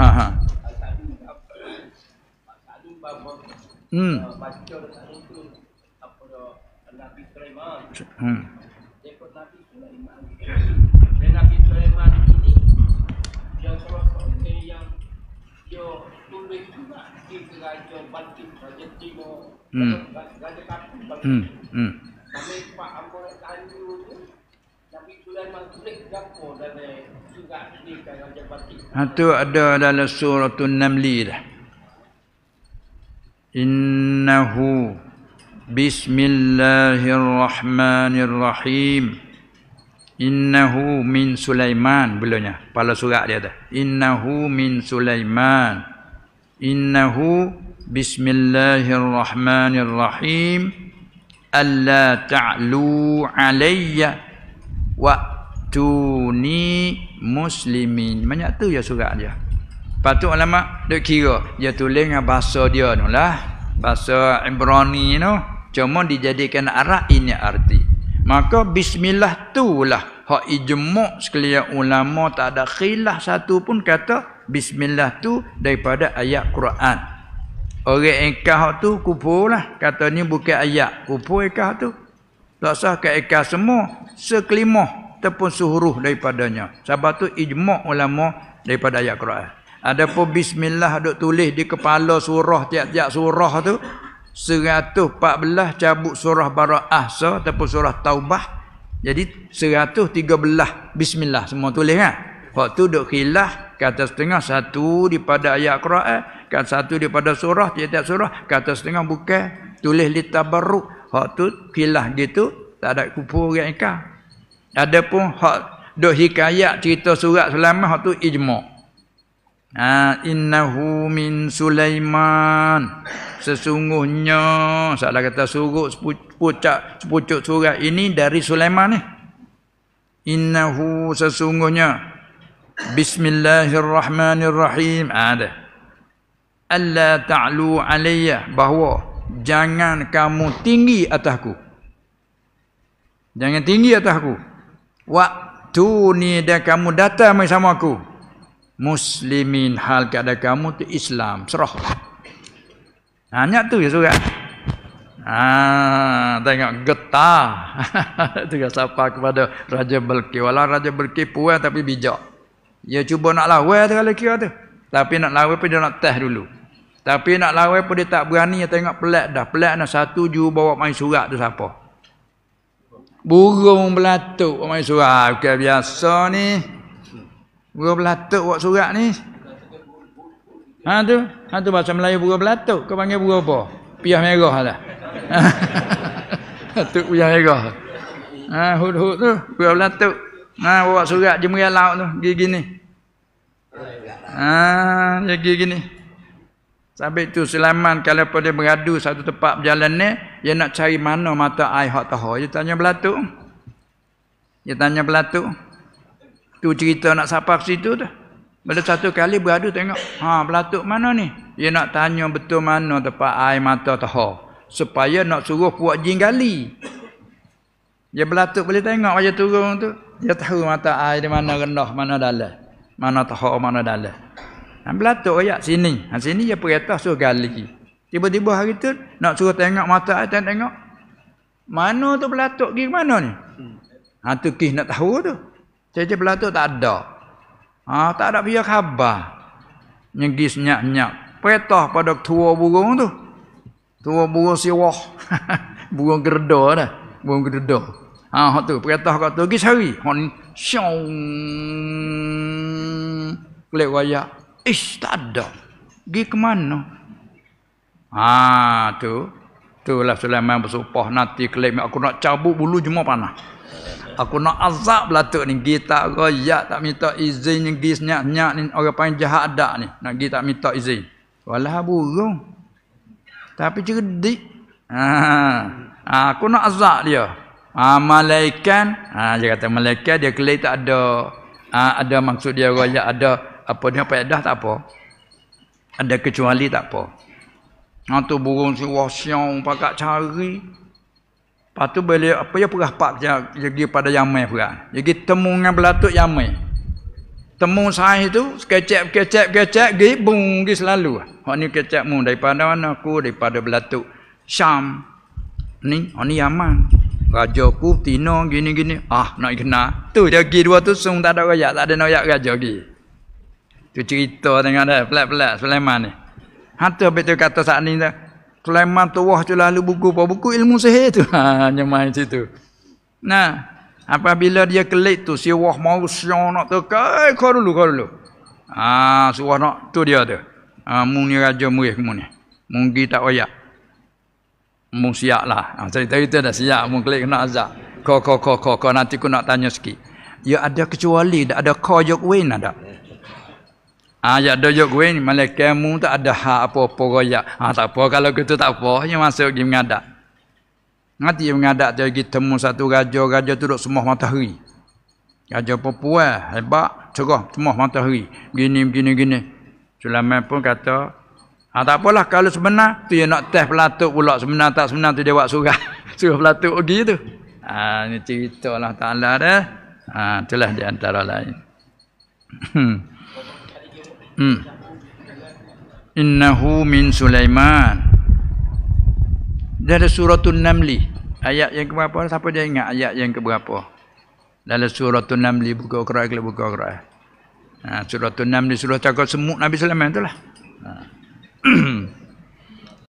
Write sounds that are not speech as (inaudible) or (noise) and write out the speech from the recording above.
Ha ha. Hmm. Hmm. Hmm. Hmm. Hmm. Eh, kan Hatu ada dalam surah An-Namli dah. Innahu bismillahirrahmanirrahim. Innahu min Sulaiman belumnya. Pala surat dia tu. Innahu min Sulaiman. Innahu bismillahirrahmanirrahim. Alla ta'lu alayya wa Tuni muslimin Banyak tu ya surat dia Lepas tu ulama dia kira Dia tulis dengan bahasa dia tu lah Bahasa Ibrani tu Cuma dijadikan arah ini arti Maka bismillah tu lah Hak ijmuk sekalian ulama Tak ada khilah satu pun kata Bismillah tu daripada ayat Quran Orang ikah tu kupur lah Kata ni bukan ayat Kupur ikah tu Tak sah ke ikah semua Sekelimah ataupun suhruh daripadanya. Sebab tu ijma' ulama daripada ayat Quran. pun bismillah duk tulis di kepala surah tiap-tiap surah tu belah cabut surah Bara'ah sa ataupun surah Taubah. Jadi tiga belah bismillah semua tulis kan. Waktu duk khilaf kata setengah satu daripada ayat Quran, kata satu daripada surah tiap-tiap surah, kata setengah bukan tulis li tabarruk. Waktu khilaf gitu tak ada kupu orang ikah. Adapun hak dok hikayat cerita surat selama hak tu ijma. Ha innahu min Sulaiman. Sesungguhnya salah kata surut sepucuk sepucuk surat ini dari Sulaiman ni. Innahu sesungguhnya Bismillahirrahmanirrahim. Ha, ada. Alla ta'lu alayya bahwa jangan kamu tinggi atasku. Jangan tinggi atasku. aku waktu ni dia kamu datang mai sama aku muslimin hal keadaan kamu tu Islam serah hanya tu ya surat Ah, tengok getah. Itu (laughs) sapa kepada Raja Belki. Walau Raja Belki puas tapi bijak. Dia cuba nak lawan tu kalau kira tu. Tapi nak lawan pun dia nak teh dulu. Tapi nak lawan pun dia tak berani. tengok pelak dah. Pelak nak satu ju bawa main surat tu siapa. Burung belatuk buat oh, main surat. bukan ah, biasa ni. Burung belatuk buat surat ni. Ha tu? Ha tu bahasa Melayu burung belatuk. Kau panggil burung apa? Piah merah lah. Ha, (laughs) tu piah merah. Ha, hud-hud tu. Burung belatuk. Ha, buat surat jemurian laut tu. Gini-gini. Ha, gini-gini. Sampai tu Sulaiman kalau pun dia beradu satu tempat berjalan ni dia nak cari mana mata ai hak tahu dia tanya belatuk dia tanya belatuk tu cerita nak sapa ke situ tu bila satu kali beradu tengok ha belatuk mana ni dia nak tanya betul mana tempat ai mata tahu supaya nak suruh puak jin gali dia belatuk boleh tengok macam turun tu dia tahu mata ai di mana rendah mana dalam mana tahu mana dalam Belatuk ayat sini. Ha, sini dia perintah suruh gali. Tiba-tiba hari tu nak suruh tengok mata ai tengok, tengok. Mana tu pelatuk pergi mana ni? Hmm. Ha tu kis nak tahu tu. Cece pelatuk tak ada. Ha tak ada pihak khabar. Nyegis nyak-nyak. Petah pada tua burung tu. Tua burung siwah. (laughs) burung gerda dah. Burung gerda. Ha hok tu petah kat tu gis hari. Hok ni syong. Kelek wayak. Ish tak ada. Gi ke mana? Ha tu. tu Itulah Sulaiman bersumpah nanti kelim aku nak cabut bulu jemaah panah. Aku nak azab belatuk ni. Gi tak royak tak minta izin yang gi senyap-senyap ni orang paling jahat dak ni. Nak gi tak minta izin. Walah burung. Tapi cerdik. Ha. ha aku nak azab dia. Ha, malaikat, ha, dia kata malaikat dia kelai tak ada ha, ada maksud dia royak ada apa dia dah tak apa. Ada kecuali tak apa. Ha tu burung si wah pakak cari. Lepas tu boleh apa ya perahpak dia pergi pada Yamai pula. Jadi temu dengan belatuk Yamai. Temu saya itu kecek kecek kecek gi bung gi selalu. Hak ni kecekmu daripada mana aku daripada belatuk Syam. Ni hak ni Yaman. Raja ku tino gini gini. Ah nak kena. Tu dia gi dua tu sung tak ada raja, tak ada noyak raja gi. Tu cerita dengan dia pelat-pelat Sulaiman ni. Hatta betul kata saat ini, Kelemah tu wah tu lalu buku apa buku ilmu sihir tu. (laughs) Ha, hanya main situ. Nah, apabila dia kelik tu si wah mau syang nak tekai eh, kau dulu kau dulu. Ha suah nak tu dia tu. Ha mung ni raja murih kemun ni. Mung tak wayak. Mung siap lah. Ha, cerita itu dah siap mung kelik nak azab. Kau kau kau kau kau nanti aku nak tanya sikit. Ya ada kecuali ada kau jok win ada. Ah ha, ya ada jok gue ni malaikatmu tak ada hak apa-apa royak. Ha, tak apa kalau gitu tak apa nya masuk gi mengadak. Nanti dia mengadak dia pergi temu satu raja, raja tu duduk semua matahari. Raja Papua hebat, cerah semua matahari. Gini gini gini. Sulaiman pun kata, ha, tak apalah kalau sebenar tu dia nak test pelatuk pula sebenar tak sebenar tu dia buat surah. (laughs) surah pelatuk pergi tu. Ha, ah, ini cerita Allah Ta'ala dah. Ha, itulah di antara lain. Hmm. Hmm. Innahu min Sulaiman. Dari suratul Namli. Ayat yang keberapa? Siapa dia ingat ayat yang keberapa? Dalam suratul Namli buka Quran ke buka Quran. Ha, suratul Namli suruh cakap semut Nabi Sulaiman itulah. Ha. (clears throat)